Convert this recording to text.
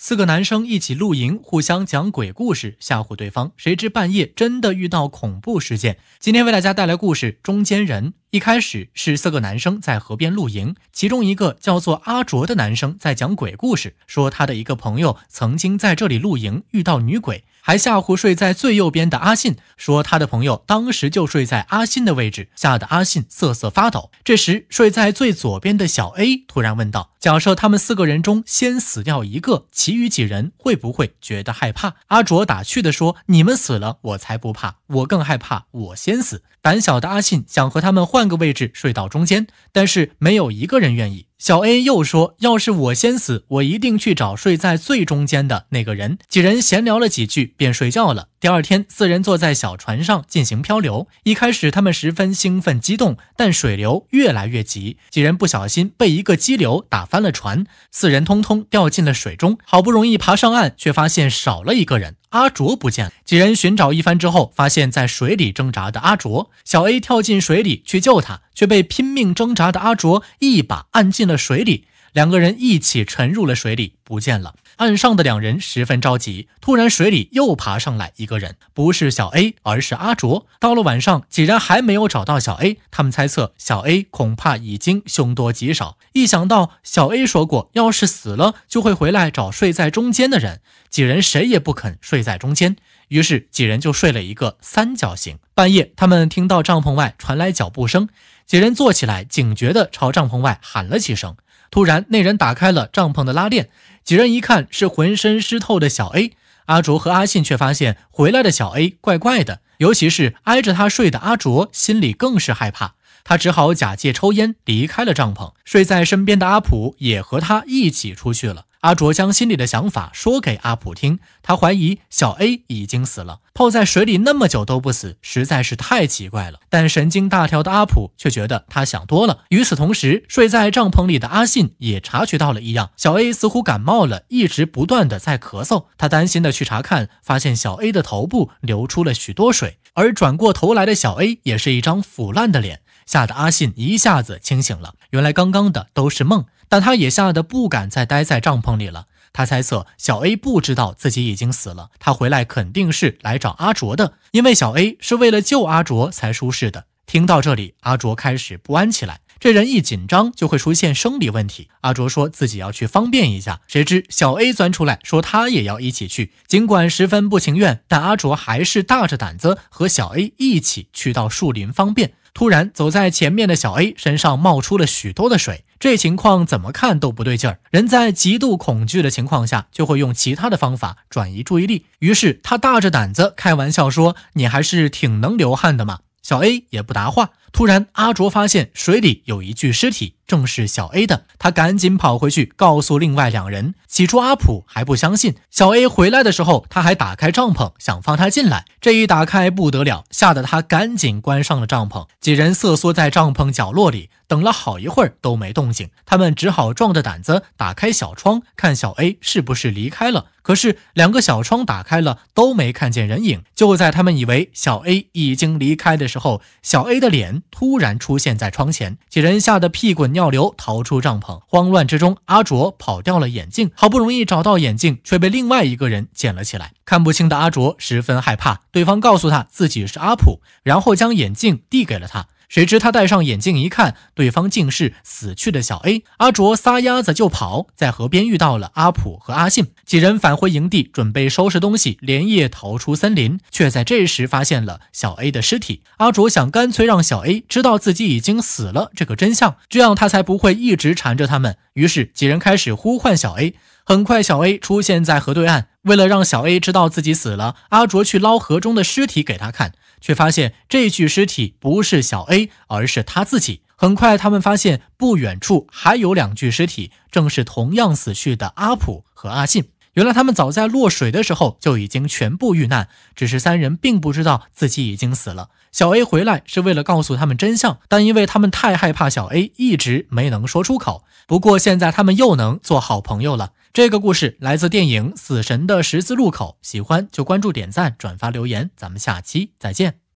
四个男生一起露营，互相讲鬼故事吓唬对方。谁知半夜真的遇到恐怖事件。今天为大家带来故事《中间人》。一开始是四个男生在河边露营，其中一个叫做阿卓的男生在讲鬼故事，说他的一个朋友曾经在这里露营遇到女鬼。还吓唬睡在最右边的阿信，说他的朋友当时就睡在阿信的位置，吓得阿信瑟瑟发抖。这时，睡在最左边的小 A 突然问道：“假设他们四个人中先死掉一个，其余几人会不会觉得害怕？”阿卓打趣地说：“你们死了我才不怕，我更害怕我先死。”胆小的阿信想和他们换个位置睡到中间，但是没有一个人愿意。小 A 又说：“要是我先死，我一定去找睡在最中间的那个人。”几人闲聊了几句，便睡觉了。第二天，四人坐在小船上进行漂流。一开始，他们十分兴奋激动，但水流越来越急，几人不小心被一个激流打翻了船，四人通通掉进了水中。好不容易爬上岸，却发现少了一个人。阿卓不见，了。几人寻找一番之后，发现在水里挣扎的阿卓。小 A 跳进水里去救他，却被拼命挣扎的阿卓一把按进了水里。两个人一起沉入了水里，不见了。岸上的两人十分着急。突然，水里又爬上来一个人，不是小 A，而是阿卓。到了晚上，几人还没有找到小 A，他们猜测小 A 恐怕已经凶多吉少。一想到小 A 说过，要是死了就会回来找睡在中间的人，几人谁也不肯睡在中间。于是几人就睡了一个三角形。半夜，他们听到帐篷外传来脚步声，几人坐起来，警觉地朝帐篷外喊了几声。突然，那人打开了帐篷的拉链，几人一看是浑身湿透的小 A。阿卓和阿信却发现回来的小 A 怪怪的，尤其是挨着他睡的阿卓，心里更是害怕。他只好假借抽烟离开了帐篷，睡在身边的阿普也和他一起出去了。阿卓将心里的想法说给阿普听，他怀疑小 A 已经死了，泡在水里那么久都不死，实在是太奇怪了。但神经大条的阿普却觉得他想多了。与此同时，睡在帐篷里的阿信也察觉到了异样，小 A 似乎感冒了，一直不断的在咳嗽。他担心的去查看，发现小 A 的头部流出了许多水，而转过头来的小 A 也是一张腐烂的脸。吓得阿信一下子清醒了，原来刚刚的都是梦，但他也吓得不敢再待在帐篷里了。他猜测小 A 不知道自己已经死了，他回来肯定是来找阿卓的，因为小 A 是为了救阿卓才出事的。听到这里，阿卓开始不安起来，这人一紧张就会出现生理问题。阿卓说自己要去方便一下，谁知小 A 钻出来说他也要一起去，尽管十分不情愿，但阿卓还是大着胆子和小 A 一起去到树林方便。突然，走在前面的小 A 身上冒出了许多的水，这情况怎么看都不对劲儿。人在极度恐惧的情况下，就会用其他的方法转移注意力。于是他大着胆子开玩笑说：“你还是挺能流汗的嘛。”小 A 也不答话。突然，阿卓发现水里有一具尸体。正是小 A 的，他赶紧跑回去告诉另外两人。起初阿普还不相信，小 A 回来的时候，他还打开帐篷想放他进来，这一打开不得了，吓得他赶紧关上了帐篷。几人瑟缩在帐篷角落里，等了好一会儿都没动静，他们只好壮着胆子打开小窗，看小 A 是不是离开了。可是两个小窗打开了，都没看见人影。就在他们以为小 A 已经离开的时候，小 A 的脸突然出现在窗前，几人吓得屁滚尿。尿流逃出帐篷，慌乱之中，阿卓跑掉了眼镜。好不容易找到眼镜，却被另外一个人捡了起来。看不清的阿卓十分害怕，对方告诉他自己是阿普，然后将眼镜递给了他。谁知他戴上眼镜一看，对方竟是死去的小 A。阿卓撒丫子就跑，在河边遇到了阿普和阿信几人，返回营地准备收拾东西，连夜逃出森林，却在这时发现了小 A 的尸体。阿卓想干脆让小 A 知道自己已经死了这个真相，这样他才不会一直缠着他们。于是几人开始呼唤小 A，很快小 A 出现在河对岸。为了让小 A 知道自己死了，阿卓去捞河中的尸体给他看。却发现这具尸体不是小 A，而是他自己。很快，他们发现不远处还有两具尸体，正是同样死去的阿普和阿信。原来，他们早在落水的时候就已经全部遇难，只是三人并不知道自己已经死了。小 A 回来是为了告诉他们真相，但因为他们太害怕，小 A 一直没能说出口。不过，现在他们又能做好朋友了。这个故事来自电影《死神的十字路口》，喜欢就关注、点赞、转发、留言，咱们下期再见。